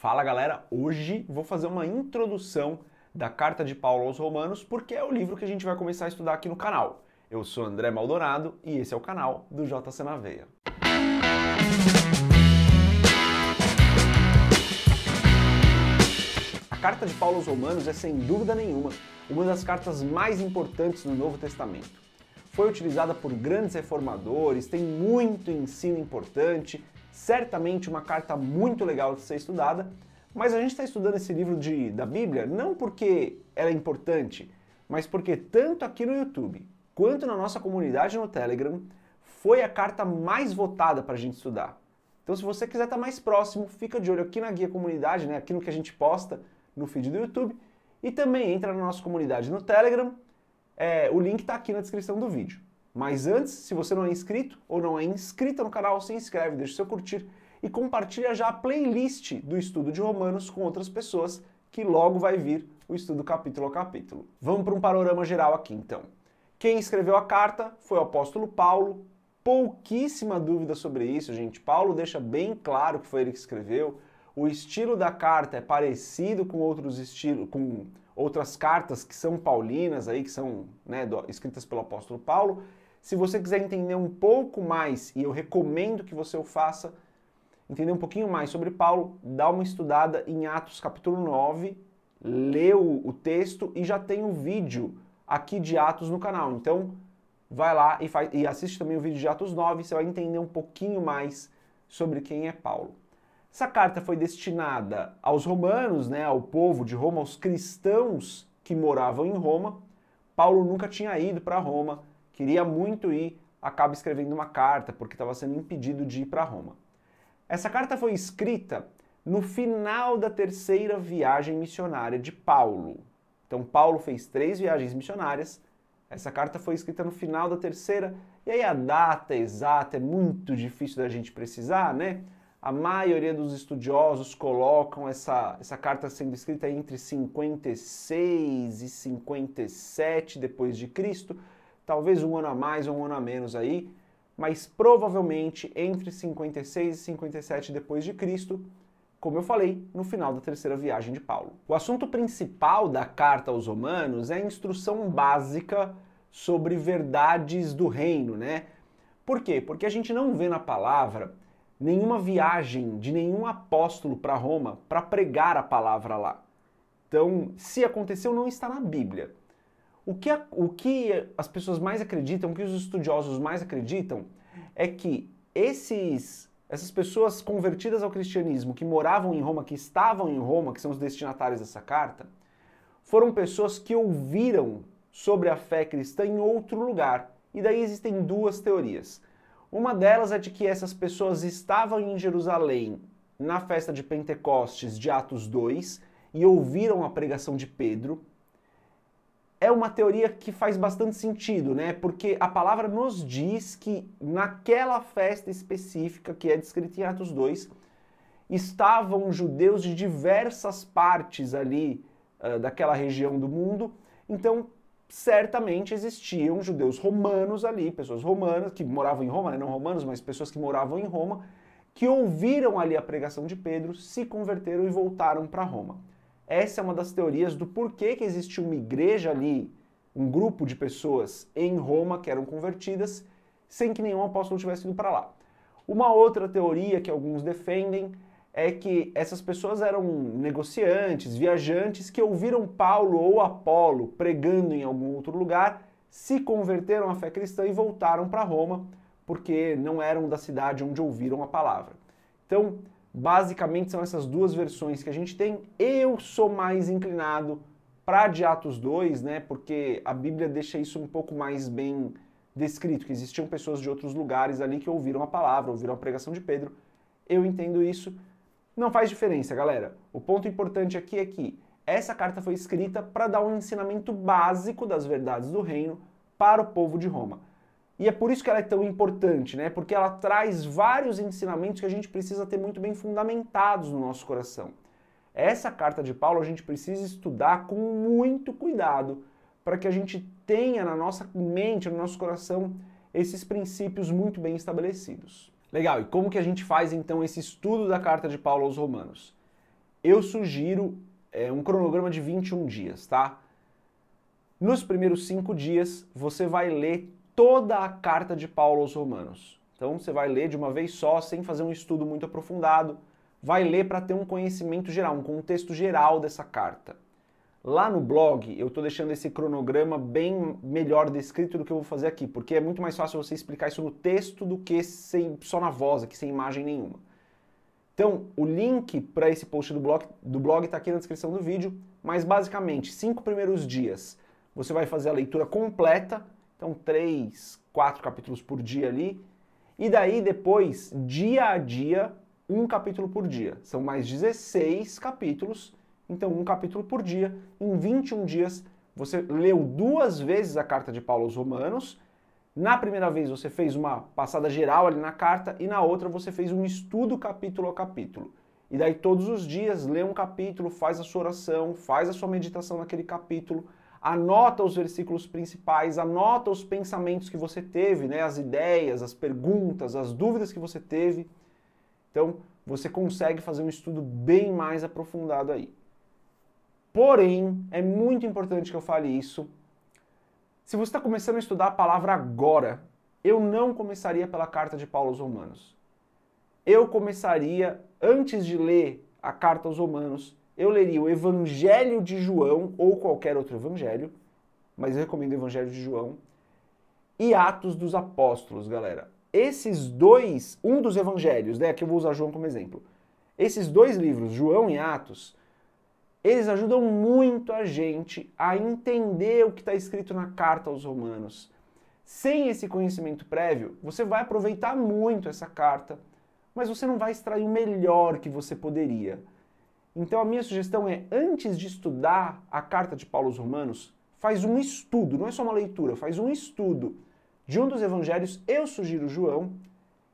Fala galera, hoje vou fazer uma introdução da Carta de Paulo aos Romanos, porque é o livro que a gente vai começar a estudar aqui no canal. Eu sou André Maldonado e esse é o canal do JC na Veia. A Carta de Paulo aos Romanos é sem dúvida nenhuma uma das cartas mais importantes do Novo Testamento. Foi utilizada por grandes reformadores, tem muito ensino importante, certamente uma carta muito legal de ser estudada, mas a gente está estudando esse livro de, da Bíblia não porque ela é importante, mas porque tanto aqui no YouTube quanto na nossa comunidade no Telegram foi a carta mais votada para a gente estudar. Então, se você quiser estar tá mais próximo, fica de olho aqui na guia comunidade, né? aqui no que a gente posta no feed do YouTube. E também entra na nossa comunidade no Telegram. É, o link está aqui na descrição do vídeo. Mas antes, se você não é inscrito ou não é inscrita no canal, se inscreve, deixa o seu curtir e compartilha já a playlist do estudo de Romanos com outras pessoas, que logo vai vir o estudo capítulo a capítulo. Vamos para um panorama geral aqui então. Quem escreveu a carta foi o apóstolo Paulo. Pouquíssima dúvida sobre isso, gente. Paulo deixa bem claro que foi ele que escreveu o estilo da carta é parecido com outros estilos, com outras cartas que são paulinas aí, que são né, do, escritas pelo apóstolo Paulo. Se você quiser entender um pouco mais, e eu recomendo que você o faça, entender um pouquinho mais sobre Paulo, dá uma estudada em Atos capítulo 9, lê o, texto e já tem um vídeo aqui de Atos no canal. Então, vai lá e, faz, e assiste também o vídeo de Atos 9, você vai entender um pouquinho mais sobre quem é Paulo. Essa carta foi destinada aos romanos, né, ao povo de Roma, aos cristãos que moravam em Roma. Paulo nunca tinha ido para Roma, queria muito ir, acaba escrevendo uma carta porque estava sendo impedido de ir para Roma. Essa carta foi escrita no final da terceira viagem missionária de Paulo. Então Paulo fez três viagens missionárias. Essa carta foi escrita no final da terceira, e aí a data exata é muito difícil da gente precisar, né? A maioria dos estudiosos colocam essa, essa carta sendo escrita entre 56 e 57 depois de Cristo, talvez um ano a mais ou um ano a menos aí, mas provavelmente entre 56 e 57 depois de Cristo, como eu falei, no final da terceira viagem de Paulo. O assunto principal da carta aos romanos é a instrução básica sobre verdades do reino, né? Por quê? Porque a gente não vê na palavra nenhuma viagem de nenhum apóstolo para Roma para pregar a palavra lá. Então, se aconteceu, não está na Bíblia. O que, a, o que as pessoas mais acreditam, o que os estudiosos mais acreditam, é que esses, essas pessoas convertidas ao cristianismo, que moravam em Roma, que estavam em Roma, que são os destinatários dessa carta, foram pessoas que ouviram sobre a fé cristã em outro lugar. E daí existem duas teorias. Uma delas é de que essas pessoas estavam em Jerusalém na festa de Pentecostes de Atos 2 e ouviram a pregação de Pedro. É uma teoria que faz bastante sentido, né? Porque a palavra nos diz que naquela festa específica que é descrita em Atos 2, estavam judeus de diversas partes ali uh, daquela região do mundo. Então, certamente existiam judeus romanos ali, pessoas romanas que moravam em Roma, né? não romanos, mas pessoas que moravam em Roma, que ouviram ali a pregação de Pedro, se converteram e voltaram para Roma. Essa é uma das teorias do porquê que existiu uma igreja ali, um grupo de pessoas em Roma que eram convertidas, sem que nenhum apóstolo tivesse ido para lá. Uma outra teoria que alguns defendem é que essas pessoas eram negociantes, viajantes que ouviram Paulo ou Apolo pregando em algum outro lugar, se converteram à fé cristã e voltaram para Roma, porque não eram da cidade onde ouviram a palavra. Então, basicamente são essas duas versões que a gente tem. Eu sou mais inclinado para de Atos 2, né? Porque a Bíblia deixa isso um pouco mais bem descrito, que existiam pessoas de outros lugares ali que ouviram a palavra, ouviram a pregação de Pedro. Eu entendo isso não faz diferença, galera. O ponto importante aqui é que essa carta foi escrita para dar um ensinamento básico das verdades do reino para o povo de Roma. E é por isso que ela é tão importante, né? Porque ela traz vários ensinamentos que a gente precisa ter muito bem fundamentados no nosso coração. Essa carta de Paulo a gente precisa estudar com muito cuidado para que a gente tenha na nossa mente, no nosso coração, esses princípios muito bem estabelecidos. Legal, e como que a gente faz então esse estudo da carta de Paulo aos Romanos? Eu sugiro é, um cronograma de 21 dias, tá? Nos primeiros cinco dias, você vai ler toda a carta de Paulo aos Romanos. Então, você vai ler de uma vez só, sem fazer um estudo muito aprofundado. Vai ler para ter um conhecimento geral, um contexto geral dessa carta. Lá no blog, eu estou deixando esse cronograma bem melhor descrito do que eu vou fazer aqui, porque é muito mais fácil você explicar isso no texto do que sem, só na voz, aqui sem imagem nenhuma. Então, o link para esse post do blog do blog está aqui na descrição do vídeo, mas basicamente, cinco primeiros dias, você vai fazer a leitura completa, então três, quatro capítulos por dia ali, e daí depois, dia a dia, um capítulo por dia. São mais 16 capítulos então, um capítulo por dia, em 21 dias, você leu duas vezes a carta de Paulo aos Romanos. Na primeira vez você fez uma passada geral ali na carta e na outra você fez um estudo capítulo a capítulo. E daí todos os dias lê um capítulo, faz a sua oração, faz a sua meditação naquele capítulo, anota os versículos principais, anota os pensamentos que você teve, né, as ideias, as perguntas, as dúvidas que você teve. Então, você consegue fazer um estudo bem mais aprofundado aí. Porém, é muito importante que eu fale isso. Se você está começando a estudar a palavra agora, eu não começaria pela carta de Paulo aos Romanos. Eu começaria, antes de ler a carta aos Romanos, eu leria o Evangelho de João ou qualquer outro evangelho, mas eu recomendo o Evangelho de João e Atos dos Apóstolos, galera. Esses dois, um dos evangelhos, né, que eu vou usar João como exemplo. Esses dois livros, João e Atos, eles ajudam muito a gente a entender o que está escrito na carta aos Romanos. Sem esse conhecimento prévio, você vai aproveitar muito essa carta, mas você não vai extrair o melhor que você poderia. Então a minha sugestão é, antes de estudar a carta de Paulo aos Romanos, faz um estudo, não é só uma leitura, faz um estudo de um dos evangelhos, eu sugiro João,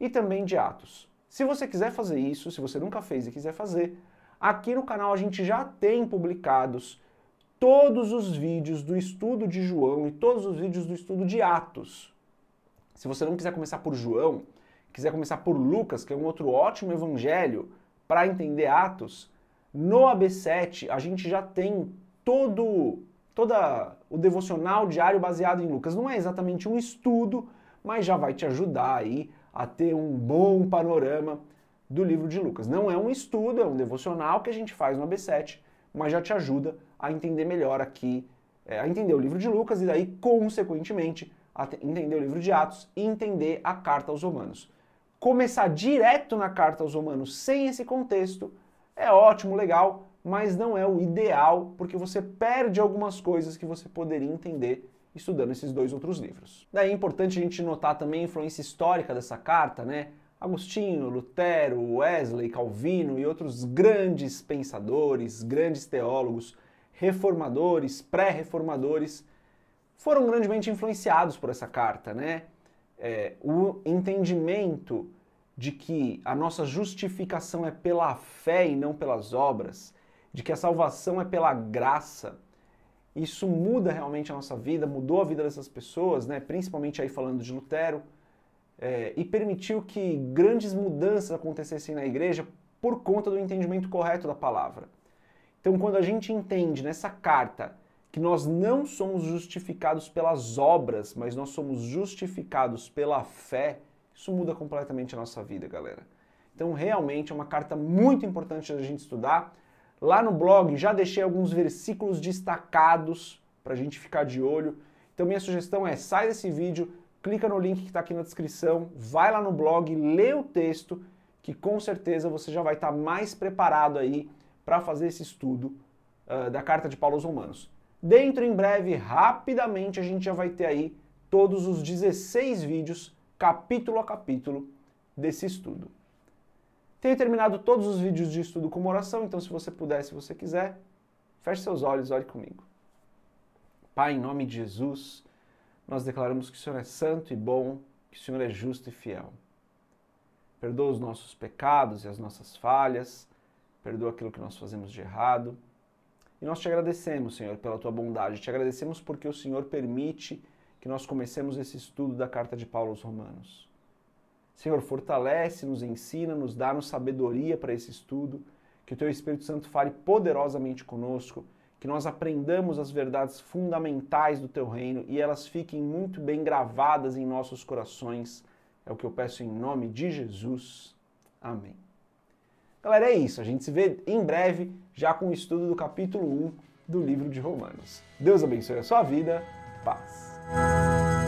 e também de Atos. Se você quiser fazer isso, se você nunca fez e quiser fazer, Aqui no canal a gente já tem publicados todos os vídeos do estudo de João e todos os vídeos do estudo de Atos. Se você não quiser começar por João, quiser começar por Lucas, que é um outro ótimo evangelho para entender Atos, no AB7 a gente já tem todo toda o devocional diário baseado em Lucas. Não é exatamente um estudo, mas já vai te ajudar aí a ter um bom panorama do livro de Lucas. Não é um estudo, é um devocional que a gente faz no AB7, mas já te ajuda a entender melhor aqui, é, a entender o livro de Lucas e daí, consequentemente, a entender o livro de Atos e entender a carta aos Romanos. Começar direto na carta aos Romanos sem esse contexto é ótimo, legal, mas não é o ideal, porque você perde algumas coisas que você poderia entender estudando esses dois outros livros. Daí é importante a gente notar também a influência histórica dessa carta, né? Agostinho, Lutero, Wesley, Calvino e outros grandes pensadores, grandes teólogos, reformadores, pré-reformadores, foram grandemente influenciados por essa carta, né? É, o entendimento de que a nossa justificação é pela fé e não pelas obras, de que a salvação é pela graça, isso muda realmente a nossa vida, mudou a vida dessas pessoas, né? Principalmente aí falando de Lutero é, e permitiu que grandes mudanças acontecessem na igreja por conta do entendimento correto da palavra. Então, quando a gente entende nessa carta que nós não somos justificados pelas obras, mas nós somos justificados pela fé, isso muda completamente a nossa vida, galera. Então, realmente é uma carta muito importante da gente estudar. Lá no blog já deixei alguns versículos destacados para a gente ficar de olho. Então, minha sugestão é: sai desse vídeo, clica no link que está aqui na descrição, vai lá no blog, lê o texto, que com certeza você já vai estar tá mais preparado aí para fazer esse estudo uh, da Carta de Paulo aos Romanos. Dentro em breve, rapidamente, a gente já vai ter aí todos os 16 vídeos, capítulo a capítulo, desse estudo. Tenho terminado todos os vídeos de estudo uma oração, então se você puder, se você quiser, feche seus olhos, olhe comigo. Pai, em nome de Jesus, nós declaramos que o Senhor é santo e bom, que o Senhor é justo e fiel. Perdoa os nossos pecados e as nossas falhas, perdoa aquilo que nós fazemos de errado. E nós te agradecemos, Senhor, pela tua bondade. Te agradecemos porque o Senhor permite que nós comecemos esse estudo da carta de Paulo aos Romanos. Senhor, fortalece-nos, ensina-nos, dá-nos sabedoria para esse estudo, que o teu Espírito Santo fale poderosamente conosco que nós aprendamos as verdades fundamentais do teu reino e elas fiquem muito bem gravadas em nossos corações. É o que eu peço em nome de Jesus. Amém. Galera, é isso. A gente se vê em breve já com o estudo do capítulo 1 do livro de Romanos. Deus abençoe a sua vida. Paz.